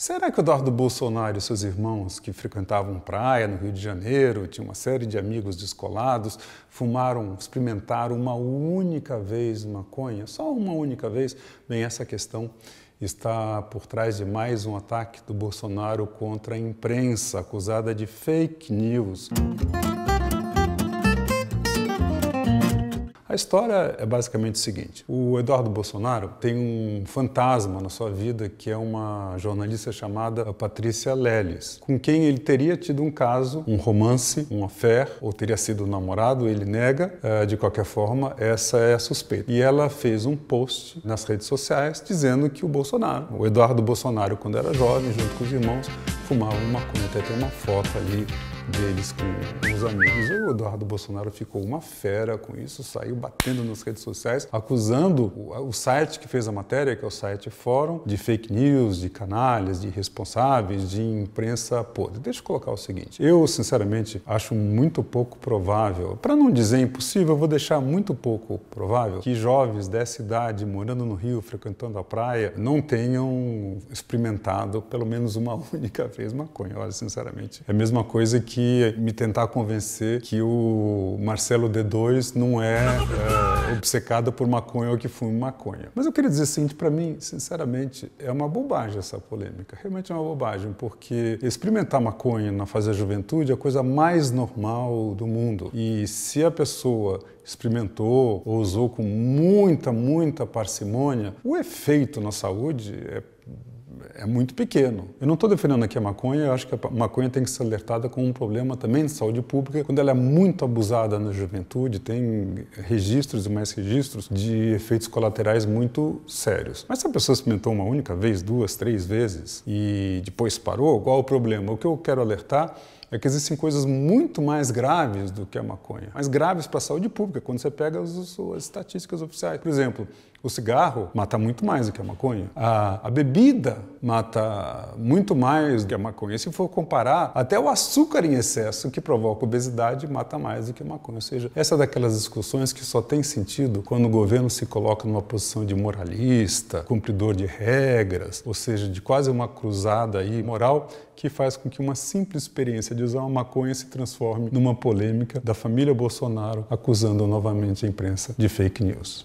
Será que o Eduardo Bolsonaro e seus irmãos que frequentavam praia no Rio de Janeiro, tinham uma série de amigos descolados, fumaram, experimentaram uma única vez maconha? Só uma única vez? Bem, essa questão está por trás de mais um ataque do Bolsonaro contra a imprensa, acusada de fake news. A história é basicamente o seguinte: o Eduardo Bolsonaro tem um fantasma na sua vida que é uma jornalista chamada Patrícia Leles, com quem ele teria tido um caso, um romance, um affair, ou teria sido namorado, ele nega. É, de qualquer forma, essa é a suspeita. E ela fez um post nas redes sociais dizendo que o Bolsonaro, o Eduardo Bolsonaro, quando era jovem, junto com os irmãos, fumavam maconha. Até tem uma foto ali deles com os amigos. O Eduardo Bolsonaro ficou uma fera com isso, saiu batendo nas redes sociais, acusando o, site que fez a matéria, que é o site Fórum, de fake news, de canalhas, de irresponsáveis, de imprensa podre. Deixa eu colocar o seguinte: eu, sinceramente, acho muito pouco provável, para não dizer impossível, eu vou deixar muito pouco provável que jovens dessa idade, morando no Rio, frequentando a praia, não tenham experimentado pelo menos uma única vez fez maconha. Olha, sinceramente, é a mesma coisa que me tentar convencer que o Marcelo D2 não é, é obcecado por maconha ou que fume maconha. Mas eu queria dizer o seguinte, para mim, sinceramente, é uma bobagem essa polêmica. Realmente é uma bobagem, porque experimentar maconha na fase da juventude é a coisa mais normal do mundo. E se a pessoa experimentou ou usou com muita, muita parcimônia, o efeito na saúde é é muito pequeno. Eu não estou defendendo aqui a maconha, eu acho que a maconha tem que ser alertada como um problema também de saúde pública, quando ela é muito abusada na juventude, tem registros e mais registros de efeitos colaterais muito sérios. Mas se a pessoa experimentou uma única vez, duas, três vezes e depois parou, qual o problema? O que eu quero alertar é que existem coisas muito mais graves do que a maconha, mais graves para a saúde pública, quando você pega as, as estatísticas oficiais. Por exemplo, o cigarro mata muito mais do que a maconha. A, a, bebida mata muito mais do que a maconha. Se for comparar, até o açúcar em excesso que provoca obesidade mata mais do que a maconha. Ou seja, essa é daquelas discussões que só tem sentido quando o governo se coloca numa posição de moralista, cumpridor de regras, ou seja, de quase uma cruzada aí moral que faz com que uma simples experiência de uma maconha se transforme numa polêmica da família Bolsonaro acusando novamente a imprensa de fake news.